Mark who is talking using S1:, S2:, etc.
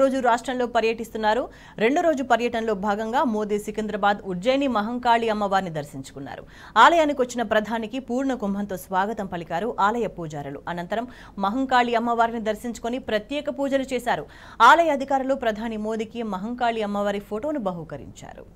S1: రోజు రాష్ట్రంలో పర్యటిస్తున్నారు రెండో రోజు పర్యటనలో భాగంగా మోదీ సికింద్రాబాద్ ఉజ్జయిని మహంకాళి అమ్మవారిని దర్శించుకున్నారు ఆలయానికి వచ్చిన ప్రధానికి పూర్ణ కుంభంతో స్వాగతం పలికారు ఆలయ పూజారులు అనంతరం మహంకాళి అమ్మవారిని దర్శించుకుని ప్రత్యేక పూజలు చేశారు ఆలయ అధికారులు ప్రధాని మోదీకి మహంకాళి అమ్మవారి ఫోటోను బహుకరించారు